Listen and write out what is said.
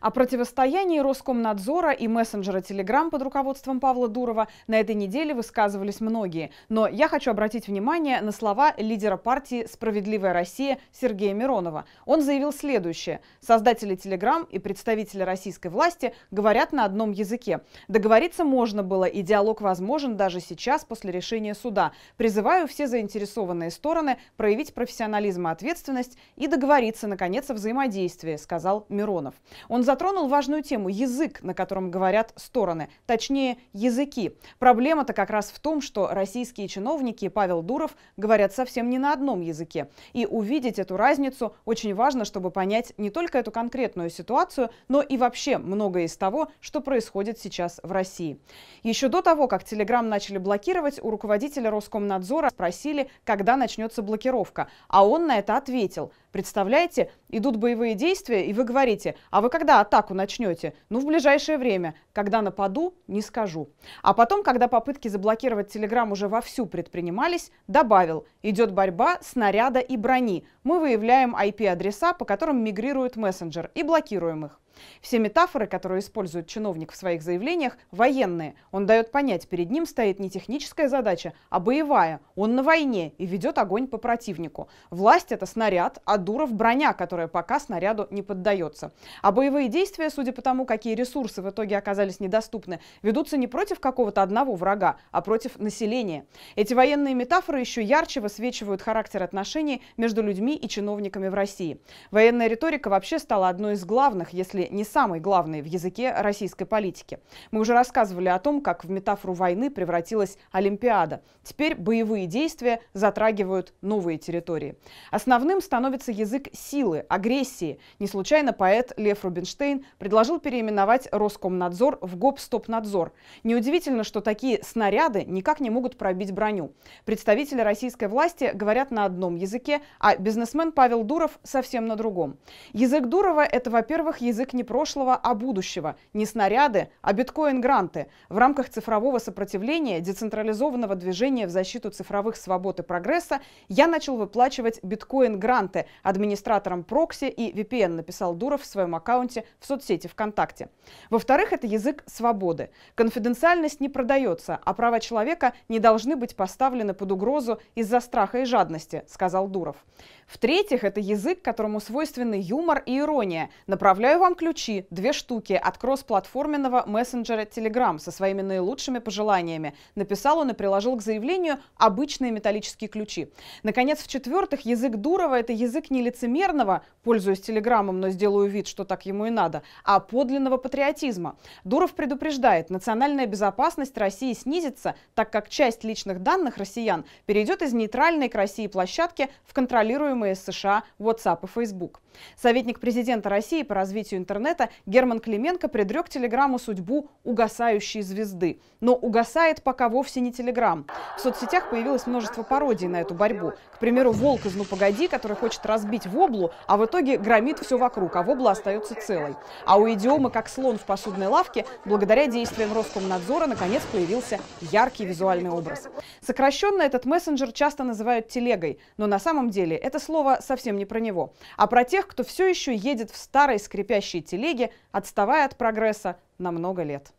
О противостоянии Роскомнадзора и мессенджера Telegram под руководством Павла Дурова на этой неделе высказывались многие. Но я хочу обратить внимание на слова лидера партии «Справедливая Россия» Сергея Миронова. Он заявил следующее. Создатели Telegram и представители российской власти говорят на одном языке. Договориться можно было, и диалог возможен даже сейчас после решения суда. Призываю все заинтересованные стороны проявить профессионализм и ответственность и договориться, наконец, о взаимодействии, сказал Миронов. Он затронул важную тему – язык, на котором говорят стороны, точнее языки. Проблема-то как раз в том, что российские чиновники и Павел Дуров говорят совсем не на одном языке. И увидеть эту разницу очень важно, чтобы понять не только эту конкретную ситуацию, но и вообще многое из того, что происходит сейчас в России. Еще до того, как Телеграм начали блокировать, у руководителя Роскомнадзора спросили, когда начнется блокировка. А он на это ответил. Представляете, идут боевые действия, и вы говорите, а вы когда атаку начнете? Ну, в ближайшее время. Когда нападу, не скажу. А потом, когда попытки заблокировать Телеграм уже вовсю предпринимались, добавил, идет борьба снаряда и брони. Мы выявляем IP-адреса, по которым мигрирует мессенджер, и блокируем их. Все метафоры, которые использует чиновник в своих заявлениях, военные. Он дает понять, перед ним стоит не техническая задача, а боевая. Он на войне и ведет огонь по противнику. Власть — это снаряд, а Дуров — броня, которая пока снаряду не поддается. А боевые действия, судя по тому, какие ресурсы в итоге оказались недоступны, ведутся не против какого-то одного врага, а против населения. Эти военные метафоры еще ярче высвечивают характер отношений между людьми и чиновниками в России. Военная риторика вообще стала одной из главных, если не самый главный в языке российской политики. Мы уже рассказывали о том, как в метафору войны превратилась Олимпиада. Теперь боевые действия затрагивают новые территории. Основным становится язык силы, агрессии. Не случайно поэт Лев Рубинштейн предложил переименовать Роскомнадзор в Гопстопнадзор. Неудивительно, что такие снаряды никак не могут пробить броню. Представители российской власти говорят на одном языке, а бизнесмен Павел Дуров совсем на другом. Язык Дурова – это, во-первых, язык рынок не прошлого, а будущего, не снаряды, а биткоин-гранты. В рамках цифрового сопротивления, децентрализованного движения в защиту цифровых свобод и прогресса, я начал выплачивать биткоин-гранты администраторам прокси и VPN, написал Дуров в своем аккаунте в соцсети ВКонтакте. Во-вторых, это язык свободы. Конфиденциальность не продается, а права человека не должны быть поставлены под угрозу из-за страха и жадности, сказал Дуров. В-третьих, это язык, которому свойственны юмор и ирония. Направляю вам ключи, две штуки, от кроссплатформенного мессенджера Telegram со своими наилучшими пожеланиями. Написал он и приложил к заявлению обычные металлические ключи. Наконец, в-четвертых, язык Дурова – это язык нелицемерного, пользуюсь Телеграмом, но сделаю вид, что так ему и надо, а подлинного патриотизма. Дуров предупреждает, национальная безопасность России снизится, так как часть личных данных россиян перейдет из нейтральной к России площадки в контролируемые США WhatsApp и Facebook. Советник президента России по развитию интернета Герман Клименко предрек телеграму судьбу угасающей звезды. Но угасает пока вовсе не Телеграм. В соцсетях появилось множество пародий на эту борьбу. К примеру, волк из «Ну погоди», который хочет разбить воблу, а в итоге громит все вокруг, а вобла остается целой. А у идиомы «как слон в посудной лавке» благодаря действиям Роскомнадзора наконец появился яркий визуальный образ. Сокращенно этот мессенджер часто называют телегой, но на самом деле это слово совсем не про него, а про тех, кто все еще едет в старой скрипящей телеги, отставая от прогресса на много лет.